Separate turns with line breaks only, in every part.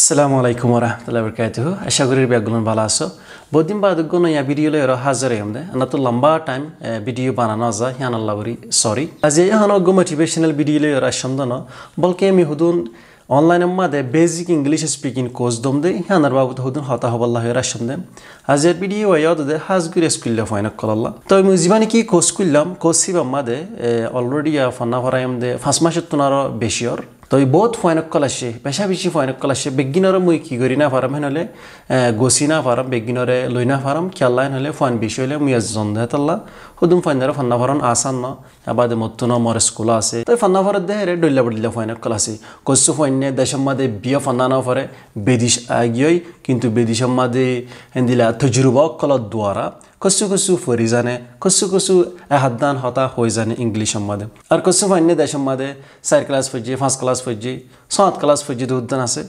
আসসালামু আলাইকুম রহমতুল্লাহ বরকাতুহ আশা করি ব্যাগুলন ভালো আসো বহুদিন বাদ গুণ ইয়া ভিডিও লো হাজারে আমদে না তো লম্বা টাইম ভিডিও বানানো যা হিয়ান আল্লাহ বরি সরি আজ ইহানো গো মোটিভেশনাল ভিডিও লো আসন্দন বলকে আমি হুদুন অনলাইন মাদে বেসিক ইংলিশ স্পিকিং কোর্স দম দে হিয়ানার বাবদ হুদুন হতা হবল্লাহ রাসম দে আজের ভিডিও ইয়দ দে হাজগুরি স্কুল্লা ফাইনাক কলাল্লা তো আমি জীবনে কি কোর্স করলাম কোর্স সিবাম মাদে অলরেডি ফান্না ভরাইম দে ফাঁস মাসের তোনারও বেশি ওর তো বহুত ফয়নক কলাসে বেশা বেশি ফয়নক কলাসে বেগিনরে মুই কি করি না পারম হেন হলে গছি না পারম বেগিনরে লই না পারম খেলা হেন হলে ফয়ন বেশি হলে মুই জন্ধে তাল্লা হুদুম ফয়নরে ফান্না ফরন আসান ন আবাদে মত্তুন মর স্কুল আছে তো ফান্না ফরত দেহে রে ডল্লা বডল্লা ফয়নক কলাসে কসু ফয়নে দেশম মাদে বিয়ে ফান্না না ফরে বেদিশ আগিয়ই কিন্তু বেদিশম মাদে হেন্দিলা তজরুবা কলত দ্বারা कसु कसु फरी जाने कसु कसु हद्दान होता हो जाने इंग्लिश मदे और कसु अन्य देश मदे चार क्लास फजी पांच क्लास फजी सात क्लास फजी तो आसे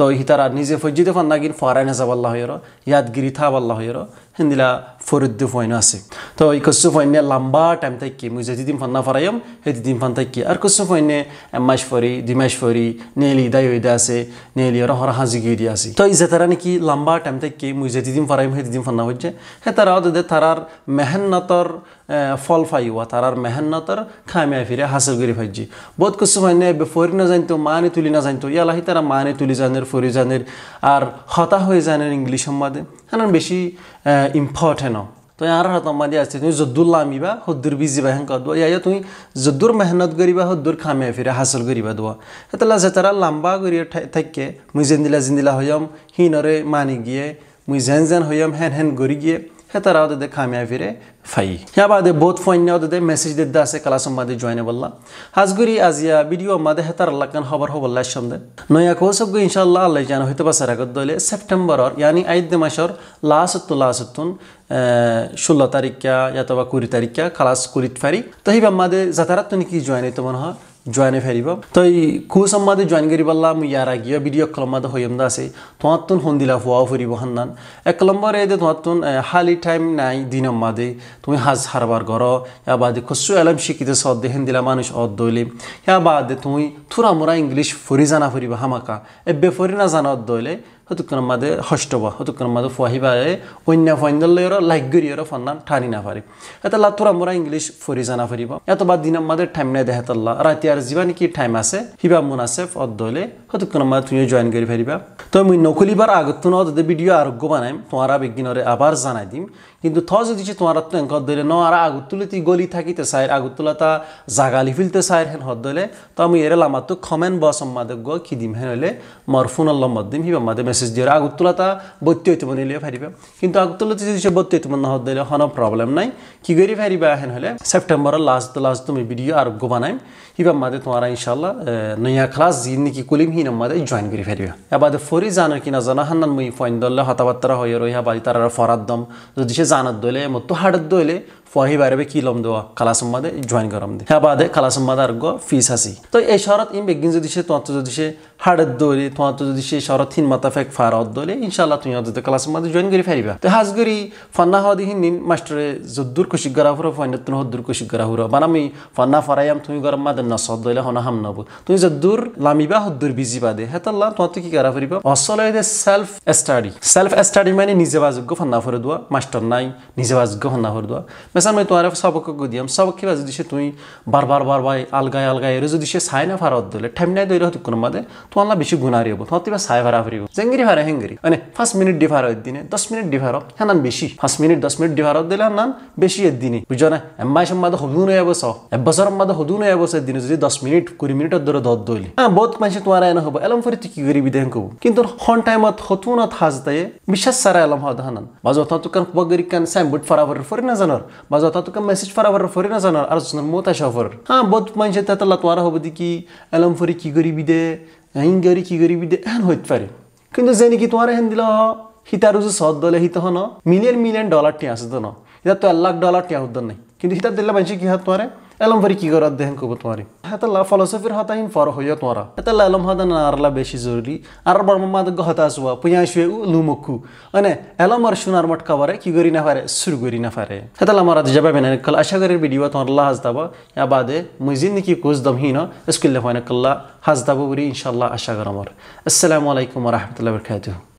তো হিতারা নিজে ফজ্জিতে ফান নাগিন ফারাইন হাসাব আল্লাহ হইর ইয়াদগিরি থাব আল্লাহ হইর হিন্দিলা ফরিদ্দু ফয়না আছে তো এই কসু ফয়নে লম্বা টাইম থাকি মুই যেদিন ফান্না না সেই সেদিন ফান থাকি আর কসু ফয়নে এমাইশ ফরি দিমাইশ ফরি নেলি দাই হইদা আছে নেলি আর হর হাজি গিরি আছে তো এই যে তারা নাকি লম্বা টাইম থাকি মুই যেদিন ফারাইম সেদিন ফান না হচ্ছে হে তারা দে তারার মেহনতর ফল ফাইওয়া তারার মেহনতর খামিয়া ফিরে হাসিল গিরি ফাইজি বহুত কসু ফয়নে ফরি না জানতো মানে তুলি না জানতো ইয়ালাহি তারা মানে তুলি জানের ফরিজানের আর হতা হয়ে জানের ইংলিশ সম্বাদে হ্যাঁ বেশি ইম্পর্টেন্ট তো আর হতমাদি আছে তুমি যদ্দুল্লা আমিবা হদ্দুর বিজিবা বাহেন কদবা ইয়া তুমি যদ্দুর মেহনত করিবা হদ্দুর খামে ফিরে হাসল করিবা দোয়া হেতলা জেতারা লম্বা করি থাকে মুই দিলা জিন্দিলা হইম হিনরে মানি গিয়ে মুই যেন যেন হইম হেন হেন গড়ি গিয়ে hetara dede kamyavire fayi yaba de bot fonya de message de dase kalasam made joine balla hazguri azia video made hetar lakan habar hoballa shamde noya kosog inshallah allah jana hoyte basara godole september or yani aidde mashor lasattu lasattun ষোলো তারিখা অথবা কুড়ি তারিখা খালাস করিত ফারি তো হিবা মাদে যাতারাত নাকি join হইতে মনে হয় জয়েন ফেরিব তো এই কুসম্মাদে জয়েন করি পারলাম ইয়ার আগিয়ে ভিডিও কলম্মাদে হইমদা আছে তোমার তুন হন্দিলা ফুয়াও ফুরিব হান্নান এক নম্বর এদে তোমার তুন হালি টাইম নাই দিন মাদে তুমি হাজ হারবার ঘর ইয়া বাদে খসু এলাম শিখিতে সদ্দে হেন্দিলা মানুষ অদ দইলে ইয়া বাদে তুমি থুরা মোরা ইংলিশ ফুরি জানা ফুরিবা হামাকা এ বেফরি না জানা অদ দইলে হতুকর মাদে হষ্টব হতুকর মাদে ফুয়াহিবারে অন্য ফাইন্দলের লাইক গরিয়র ফন্নান ঠানি না পারি এটা লাতুরা মোরা ইংলিশ ফরি জানা ফারিব এত বা দিন আমাদের টাইম নাই দেহাতাল্লা রাতে আর জীবা নাকি টাইম আছে হিবা মন আছে অদ্দলে হতুকর মাদে তুমি জয়েন করে ফারিবা তো মুই নকলিবার আগত তো নদে ভিডিও আরোগ্য বানাইম তোমারা বিজ্ঞানরে আবার জানাই দিম কিন্তু থ যদি তোমারা তো এঙ্কত দইলে ন আর আগত তুলি গলি থাকিতে চাই আগত তা জাগালি ফিলতে চাই হেন হদ দইলে তো আমি এর লামাতো খমেন বসম্মাদে গ দিম হেন হইলে মরফুন আল্লাহ মদ্দিম হিবা মাদে মেসেজ মেসেজ দিয়ে আগত বত্তি হইতে নিলে ফারিবা কিন্তু আগত যদি সে বত্তি হইতে নহত দিলে হন প্রবলেম নাই কি করে ফারিবা এখন হলে সেপ্টেম্বরের লাস্ট লাস্ট তুমি ভিডিও আর গোবানাইম কিবা মাদে তোমার ইনশাল্লাহ নয়া ক্লাস যি নাকি কলিম হিনম মাদে জয়েন করে ফারিবা এবার ফরি কি না জানা হান্নান মুই ফয়েন দলে হতাবার্তা হয়ে রইহা বাড়ি তারা দম যদি সে জানার দলে মতো হাড়ের দলে ফাহি বারবে কি লম দেওয়া খালাস মাদে জয়েন করাম দে হ্যাঁ বাদে খালাস মাদে আর ফিস আসি তো এই শরত ইম বেগিন যদি সে তোমার যদি সে হাড়ের দলে তোমার তো যদি সে শরত হিন মাতা ফেক ফারত দলে ইনশাল্লাহ তুমি যদি খালাস মাদে জয়েন করে ফেরিবা তো হাজগুরি ফান্না হওয়া দিহিন নিন মাস্টারে যদ্দুর কৌশিক গড়া হুরো ফান্যত্ন হদ্দুর কৌশিক গড়া হুরো মানে আমি ফান্না ফারাইয়াম তুমি গরম মাদে না সদ দলে হনা হাম নব তুমি যদ্দুর লামিবা হদ্দুর বিজি বা বাদে হেতাল্লাহ তোমার তো কি গড়া ফেরিবা অসল হয়ে সেলফ স্টাডি সেলফ স্টাডি মানে নিজে বাজগ্য ফান্না ফরে দোয়া মাস্টার নাই নিজে বাজগ্য ফান্না ফরে দোয়া পেছার মাই তোমার সবকে দিয়াম সবক কিবা যদি সে তুমি বারবার বারবার আলগায় আলগায় এর যদি সে সাই না ফারত দিলে ঠাইম নাই দৈরে হতো কোনো মাদে তোমার বেশি গুণা রিব তোমার তিবা সাই ভাড়া ফুরিব জেঙ্গিরি ভাড়া হেঙ্গিরি মানে পাঁচ মিনিট ডিভার দিনে দশ মিনিট ডিভার হ্যাঁ বেশি পাঁচ মিনিট দশ মিনিট ডিভার দিলে হ্যাঁ বেশি এর দিনে বুঝো না এম্মাই সম্মাদে হদু নয় এবস এক বছর মাদে হদু নয় এবস দিনে যদি দশ মিনিট কুড়ি মিনিটের ধরে দত দইলে হ্যাঁ বহুত মানুষ তোমার এনে হবো এলম ফরি তুই কি করিবি দেখ কব কিন্তু হন টাইমত হতু না থাজ বিশ্বাস সারা এলম হওয়া হদ হানান বাজত হতু কান বগরি কান সাইনবোর্ড ফরাফরি ফরি না জানার بعض وخت کوم میسج فراور فوري نه زنه ارزسن مو تشافر ها بود منجه ته الله تعالی هو بدی کی الم فوري کی غریبی ده این گری کی غریبی ده هن هوت فری কিন্তু জেনিকি তোমার হেন দিল হিতার যে সদ দলে হিত হন মিলিয়ন মিলিয়ন ডলার টিয়া আসত না এটা তো এক লাখ ডলার টিয়া হত নাই কিন্তু হিতার দিলে মানুষ কি হাত তোমার এলম ভারি কি করার দেখেন কব তোমারি হেতাল্লা ফলোসফির হতাহীন ফর হইয়া তোমারা হেতাল্লা এলম হতা না আরলা বেশি জরুরি আর বর্মা দগ হতা আসুয়া পুয়া শুয়ে লুমকু মানে এলম আর শুনার মট খাবারে কি করি না পারে শুরু করি না পারে হেতাল্লা মারা যাবে না কাল আশা করি ভিডিও তোমার আল্লাহ হাজদাবা ইয়া বাদে মুই জিন্দগি কোজ দমহীন স্কুল লেফানে কাল্লা হাজদাবো বলি ইনশাল্লাহ আশা করামর আসসালামু আলাইকুম রহমতুল্লাহ বরকাতুহ